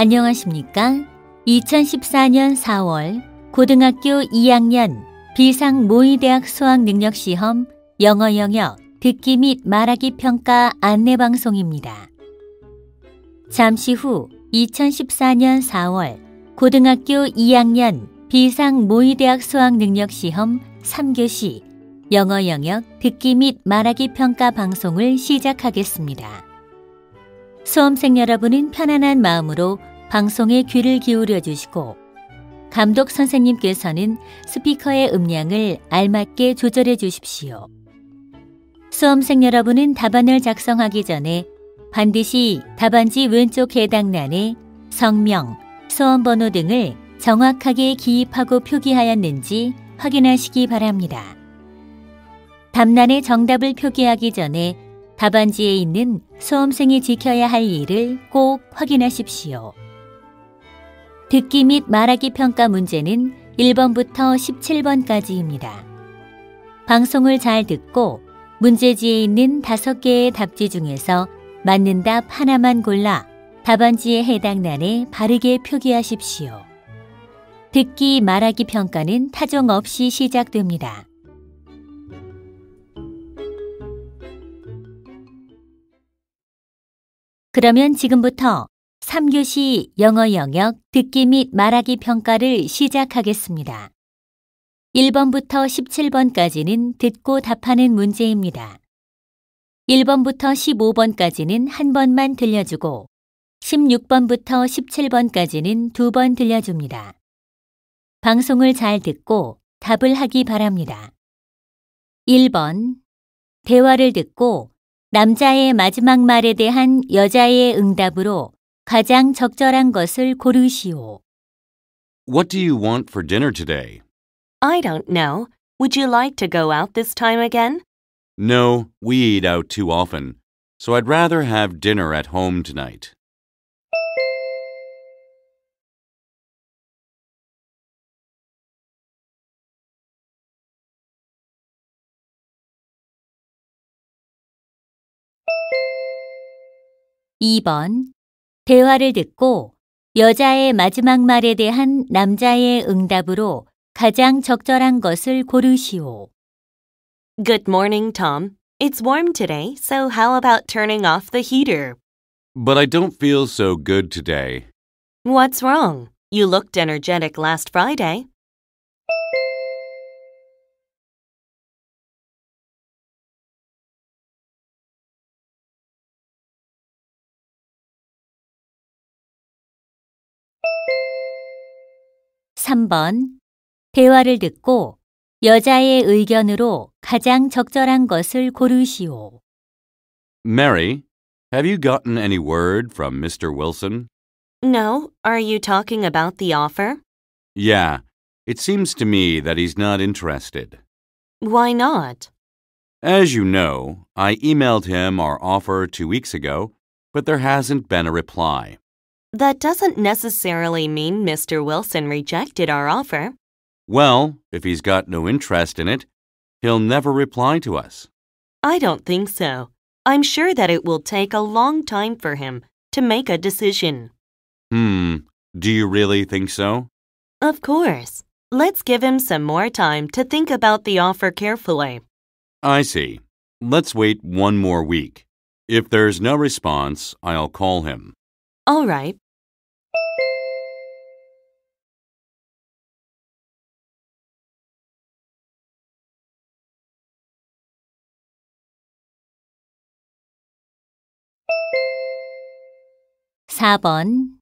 안녕하십니까? 2014년 4월 고등학교 2학년 비상 모의대학 수학능력시험 영어 영역 듣기 및 말하기 평가 안내 방송입니다. 잠시 후 2014년 4월 고등학교 2학년 비상 모의대학 수학능력시험 3교시 영어 영역 듣기 및 말하기 평가 방송을 시작하겠습니다. 수험생 여러분은 편안한 마음으로 방송에 귀를 기울여 주시고 감독 선생님께서는 스피커의 음량을 알맞게 조절해 주십시오. 수험생 여러분은 답안을 작성하기 전에 반드시 답안지 왼쪽 해당란에 성명, 수험 번호 등을 정확하게 기입하고 표기하였는지 확인하시기 바랍니다. 답란에 정답을 표기하기 전에 답안지에 있는 수험생이 지켜야 할 일을 꼭 확인하십시오. 듣기 및 말하기 평가 문제는 1번부터 17번까지입니다. 방송을 잘 듣고 문제지에 있는 5개의 답지 중에서 맞는 답 하나만 골라 답안지에 해당란에 바르게 표기하십시오. 듣기 말하기 평가는 타종 없이 시작됩니다. 그러면 지금부터 3교시 영어 영역 듣기 및 말하기 평가를 시작하겠습니다. 1번부터 17번까지는 듣고 답하는 문제입니다. 1번부터 15번까지는 한 번만 들려주고 16번부터 17번까지는 두 번 들려줍니다. 방송을 잘 듣고 답을 하기 바랍니다. 1번 대화를 듣고 남자의 마지막 말에 대한 여자의 응답으로 가장 적절한 것을 고르시오. What do you want for dinner today? I don't know. Would you like to go out this time again? No, we eat out too often, so I'd rather have dinner at home tonight. 2번 대화를 듣고 여자의 마지막 말에 대한 남자의 응답으로 가장 적절한 것을 고르시오. Good morning, Tom. It's warm today, so how about turning off the heater? But I don't feel so good today. What's wrong? You looked energetic last Friday. 3번. 대화를 듣고 여자의 의견으로 가장 적절한 것을 고르시오. Mary, have you gotten any word from Mr. Wilson? No. Are you talking about the offer? Yeah. It seems to me that he's not interested. Why not? As you know, I emailed him our offer two weeks ago, but there hasn't been a reply. That doesn't necessarily mean Mr. Wilson rejected our offer. Well, if he's got no interest in it, he'll never reply to us. I don't think so. I'm sure that it will take a long time for him to make a decision. Hmm, do you really think so? Of course. Let's give him some more time to think about the offer carefully. I see. Let's wait one more week. If there's no response, I'll call him. Alright. (4번)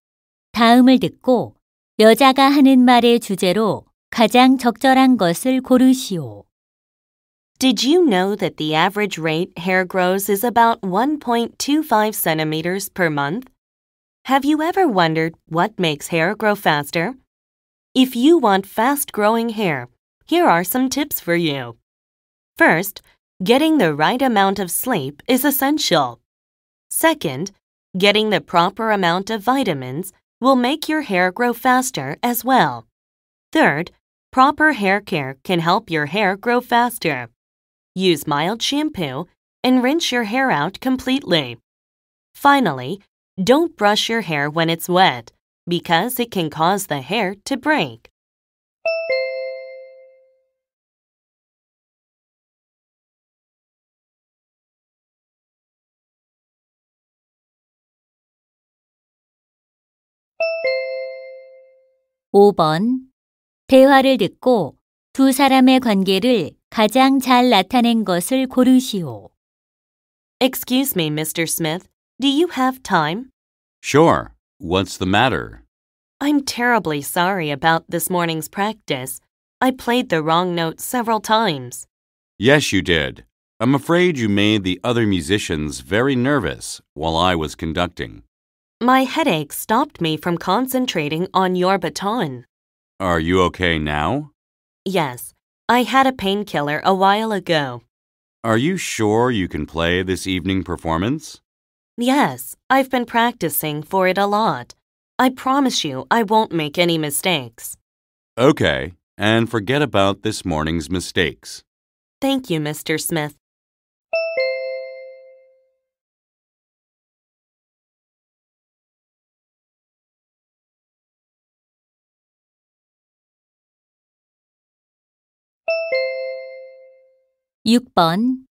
다음을 듣고 여자가 하는 말의 주제로 가장 적절한 것을 고르시오. Did you know that the average rate hair grows is about 1.25 centimeters per month? Have you ever wondered what makes hair grow faster? If you want fast growing hair, here are some tips for you. First, getting the right amount of sleep is essential. Second, getting the proper amount of vitamins will make your hair grow faster as well. Third, proper hair care can help your hair grow faster. Use mild shampoo and rinse your hair out completely. Finally, don't brush your hair when it's wet because it can cause the hair to break. (5번) 대화를 듣고 두 사람의 관계를 가장 잘 나타낸 것을 고르시오. Excuse me, Mr. Smith. Do you have time? Sure. What's the matter? I'm terribly sorry about this morning's practice. I played the wrong note several times. Yes, you did. I'm afraid you made the other musicians very nervous while I was conducting. My headache stopped me from concentrating on your baton. Are you okay now? Yes. I had a painkiller a while ago. Are you sure you can play this evening performance? Yes, I've been practicing for it a lot. I promise you I won't make any mistakes. Okay, and forget about this morning's mistakes. Thank you, Mr. Smith. (6번)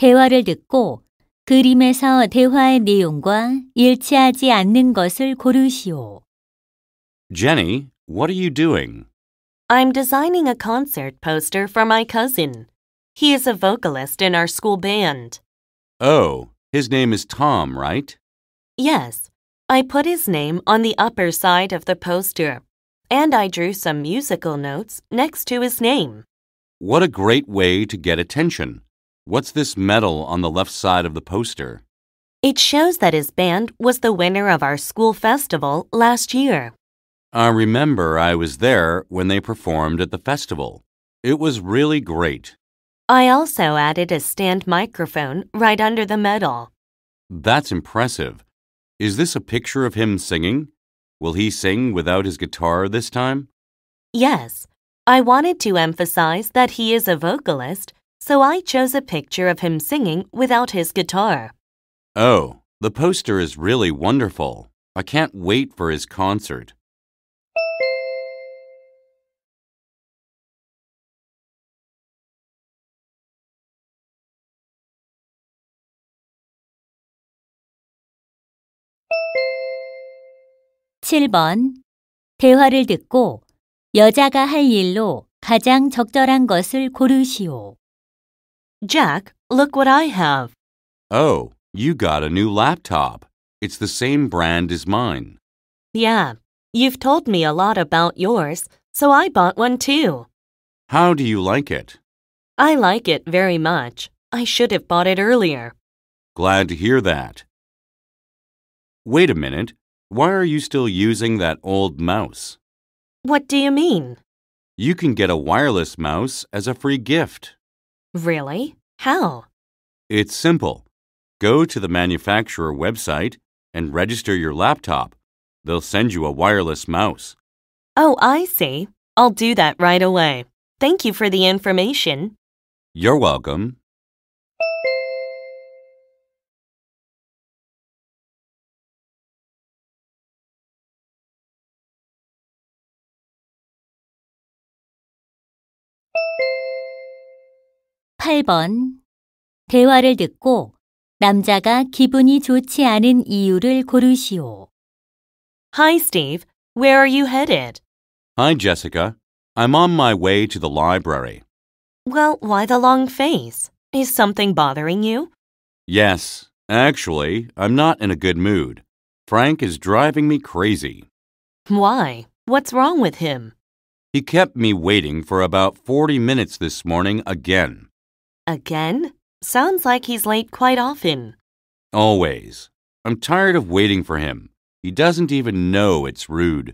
대화를 듣고 그림에서 대화의 내용과 일치하지 않는 것을 고르시오. Jenny, what are you doing? I'm designing a concert poster for my cousin. He is a vocalist in our school band. Oh, his name is Tom, right? Yes. I put his name on the upper side of the poster, and I drew some musical notes next to his name. What a great way to get attention! What's this medal on the left side of the poster? It shows that his band was the winner of our school festival last year. I remember I was there when they performed at the festival. It was really great. I also added a stand microphone right under the medal. That's impressive. Is this a picture of him singing? Will he sing without his guitar this time? Yes. I wanted to emphasize that he is a vocalist so I chose a picture of him singing without his guitar. Oh, the poster is really wonderful. I can't wait for his concert. (7번) 대화를 듣고 여자가 할 일로 가장 적절한 것을 고르시오. Jack, look what I have. Oh, you got a new laptop. It's the same brand as mine. Yeah, you've told me a lot about yours, so I bought one too. How do you like it? I like it very much. I should have bought it earlier. Glad to hear that. Wait a minute. Why are you still using that old mouse? What do you mean? You can get a wireless mouse as a free gift. Really? How? It's simple. Go to the manufacturer website and register your laptop. They'll send you a wireless mouse. Oh, I see. I'll do that right away. Thank you for the information. You're welcome. 8번. 대화를 듣고 남자가 기분이 좋지 않은 이유를 고르시오. Hi, Steve. Where are you headed? Hi, Jessica. I'm on my way to the library. Well, why the long face? Is something bothering you? Yes. Actually, I'm not in a good mood. Frank is driving me crazy. Why? What's wrong with him? He kept me waiting for about 40 minutes this morning again. Again? Sounds like he's late quite often. Always. I'm tired of waiting for him. He doesn't even know it's rude.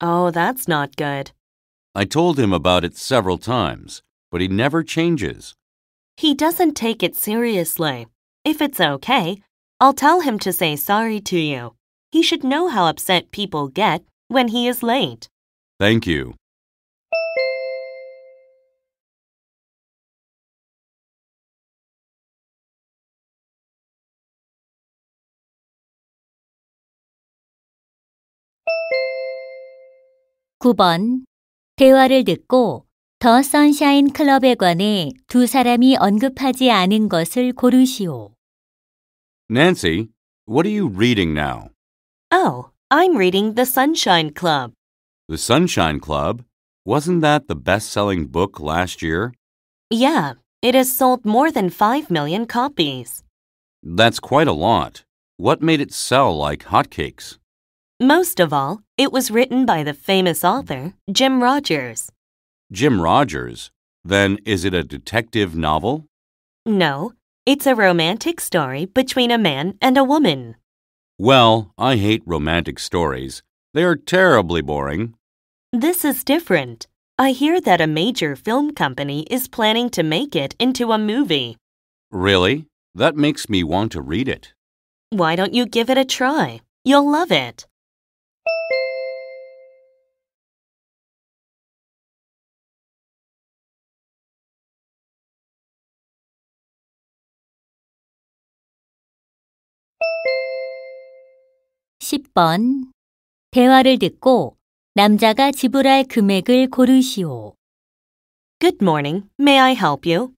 Oh, that's not good. I told him about it several times, but he never changes. He doesn't take it seriously. If it's okay, I'll tell him to say sorry to you. He should know how upset people get when he is late. Thank you. 9번 대화를 듣고 더 선샤인 클럽에 관해 두 사람이 언급하지 않은 것을 고르시오. Nancy, what are you reading now? Oh, I'm reading The Sunshine Club. The Sunshine Club? Wasn't that the best-selling book last year? Yeah, it has sold more than 5 million copies. That's quite a lot. What made it sell like hotcakes? Most of all, it was written by the famous author Jim Rogers. Jim Rogers? Then is it a detective novel? No, it's a romantic story between a man and a woman. Well, I hate romantic stories. They are terribly boring. This is different. I hear that a major film company is planning to make it into a movie. Really? That makes me want to read it. Why don't you give it a try? You'll love it. 10번. 대화를 듣고 남자가 지불할 금액을 고르시오. Good morning. May I help you?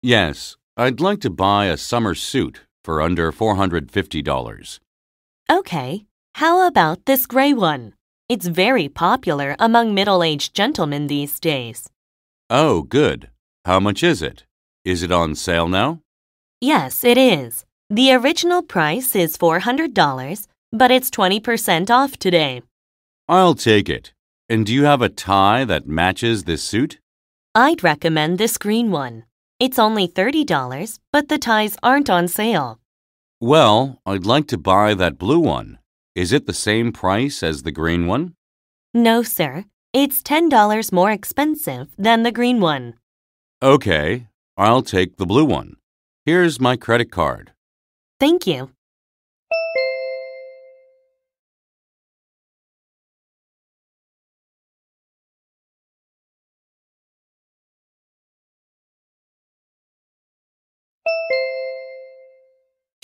Yes. I'd like to buy a summer suit for under $450. Okay. How about this gray one? It's very popular among middle aged gentlemen these days. Oh, good. How much is it? Is it on sale now? Yes, it is. The original price is $400, but it's 20% off today. I'll take it. And do you have a tie that matches this suit? I'd recommend this green one. It's only $30, but the ties aren't on sale. Well, I'd like to buy that blue one. Is it the same price as the green one? No, sir. It's $10 more expensive than the green one. Okay, I'll take the blue one. Here's my credit card. Thank you.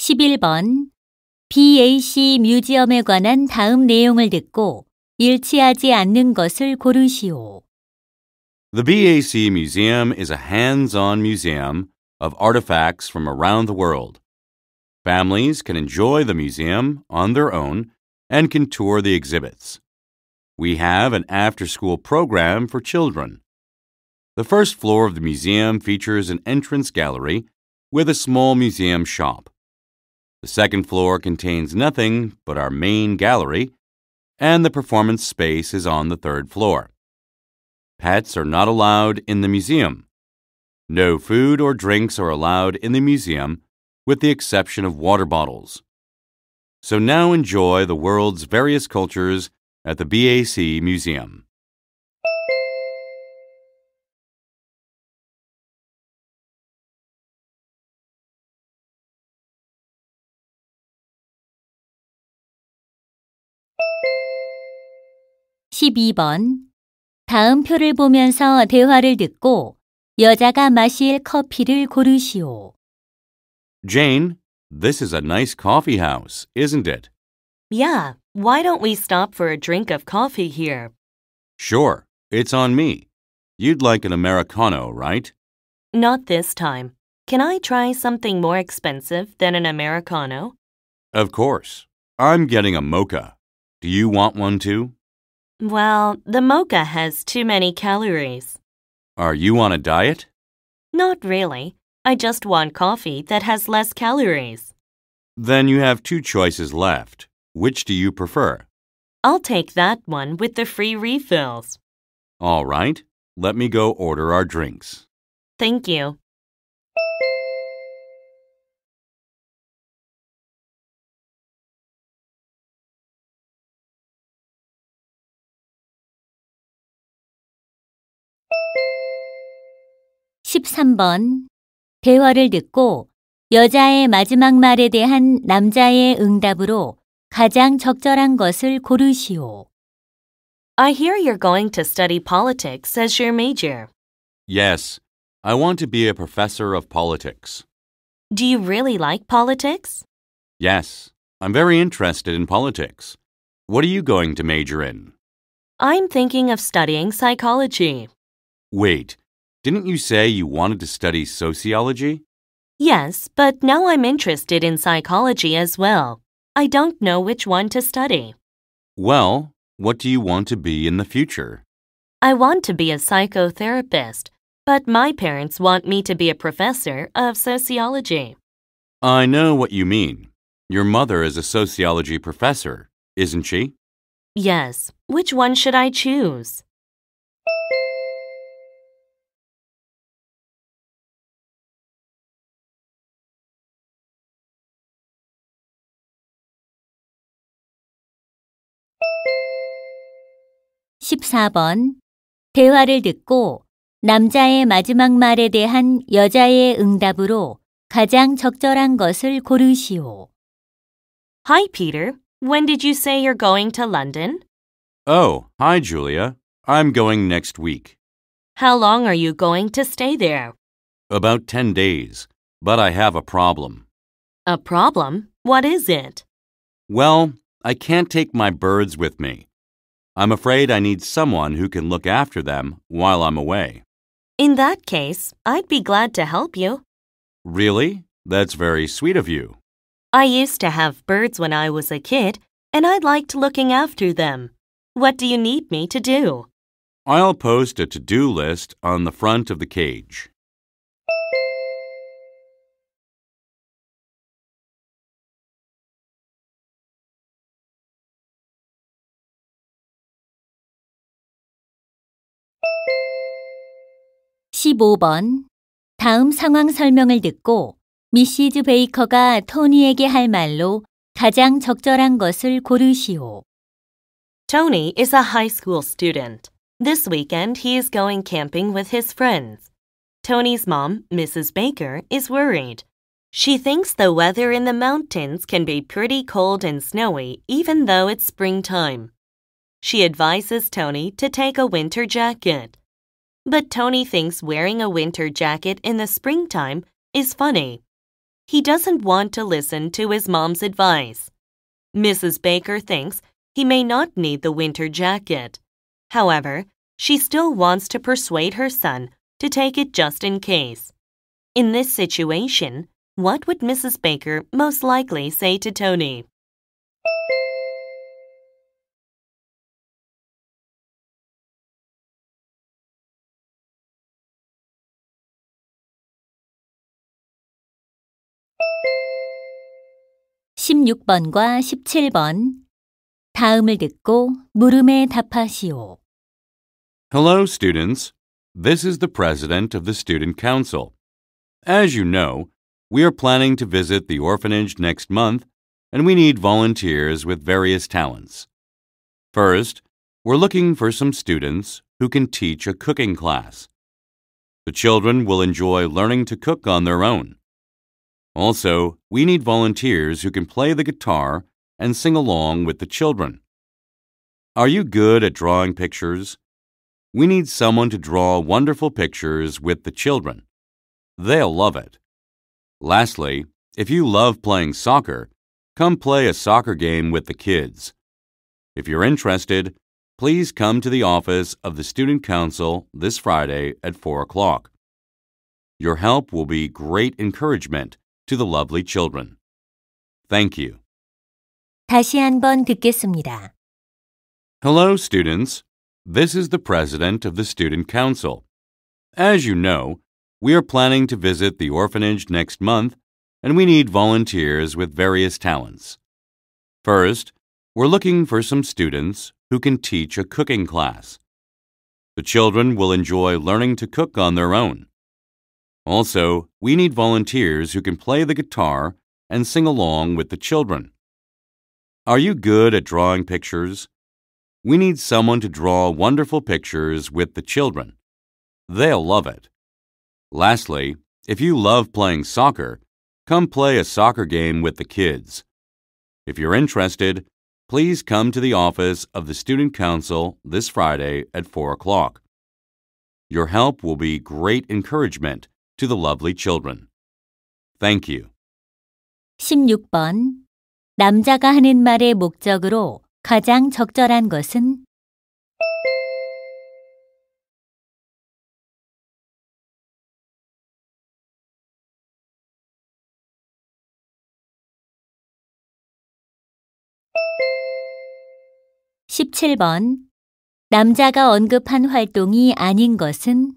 11번 BAC 뮤지엄에 관한 다음 내용을 듣고 일치하지 않는 것을 고르시오. The BAC Museum is a hands-on museum of artifacts from around the world. Families can enjoy the museum on their own and can tour the exhibits. We have an after-school program for children. The first floor of the museum features an entrance gallery with a small museum shop. The second floor contains nothing but our main gallery, and the performance space is on the third floor. Pets are not allowed in the museum. No food or drinks are allowed in the museum with the exception of water bottles. So now enjoy the world's various cultures at the BAC Museum. 12번. 다음 표를 보면서 대화를 듣고 여자가 마실 커피를 고르시오. Jane, this is a nice coffee house, isn't it? Yeah, why don't we stop for a drink of coffee here? Sure, it's on me. You'd like an Americano, right? Not this time. Can I try something more expensive than an Americano? Of course. I'm getting a mocha. Do you want one too? Well, the mocha has too many calories. Are you on a diet? Not really. I just want coffee that has less calories. Then you have two choices left. Which do you prefer? I'll take that one with the free refills. All right. Let me go order our drinks. Thank you. 3번 대화를 듣고 여자의 마지막 말에 대한 남자의 응답으로 가장 적절한 것을 고르시오. I hear you're going to study politics as your major. Yes, I want to be a professor of politics. Do you really like politics? Yes, I'm very interested in politics. What are you going to major in? I'm thinking of studying psychology. Wait. Didn't you say you wanted to study sociology? Yes, but now I'm interested in psychology as well. I don't know which one to study. Well, what do you want to be in the future? I want to be a psychotherapist, but my parents want me to be a professor of sociology. I know what you mean. Your mother is a sociology professor, isn't she? Yes. Which one should I choose? 14번 대화를 듣고 남자의 마지막 말에 대한 여자의 응답으로 가장 적절한 것을 고르시오. Hi, Peter. When did you say you're going to London? Oh, hi, Julia. I'm going next week. How long are you going to stay there? About 10 days, but I have a problem. A problem? What is it? Well, I can't take my birds with me. I'm afraid I need someone who can look after them while I'm away. In that case, I'd be glad to help you. Really? That's very sweet of you. I used to have birds when I was a kid, and I liked looking after them. What do you need me to do? I'll post a to-do list on the front of the cage. 15번 다음 상황 설명을 듣고 미시즈 베이커가 토니에게 할 말로 가장 적절한 것을 고르시오. Tony is a high school student. This weekend he is going camping with his friends. Tony's mom, Mrs. Baker, is worried. She thinks the weather in the mountains can be pretty cold and snowy even though it's springtime. She advises Tony to take a winter jacket. But Tony thinks wearing a winter jacket in the springtime is funny. He doesn't want to listen to his mom's advice. Mrs. Baker thinks he may not need the winter jacket. However, she still wants to persuade her son to take it just in case. In this situation, what would Mrs. Baker most likely say to Tony? 16번과 17번 다음을 듣고 물음에 답하시오. Hello, students. This is the president of the Student Council. As you know, we are planning to visit the orphanage next month and we need volunteers with various talents. First, we're looking for some students who can teach a cooking class. The children will enjoy learning to cook on their own. Also, we need volunteers who can play the guitar and sing along with the children. Are you good at drawing pictures? We need someone to draw wonderful pictures with the children. They'll love it. Lastly, if you love playing soccer, come play a soccer game with the kids. If you're interested, please come to the office of the Student Council this Friday at 4 o'clock. Your help will be great encouragement to the lovely children. Thank you. 다시 한 번 듣겠습니다. Hello, students. This is the president of the Student Council. As you know, we are planning to visit the orphanage next month and we need volunteers with various talents. First, we're looking for some students who can teach a cooking class. The children will enjoy learning to cook on their own. Also, we need volunteers who can play the guitar and sing along with the children. Are you good at drawing pictures? We need someone to draw wonderful pictures with the children. They'll love it. Lastly, if you love playing soccer, come play a soccer game with the kids. If you're interested, please come to the office of the Student Council this Friday at 4 o'clock. Your help will be great encouragement to the lovely children. Thank you. 16번 남자가 하는 말의 목적으로 가장 적절한 것은 (17번) 남자가 언급한 활동이 아닌 것은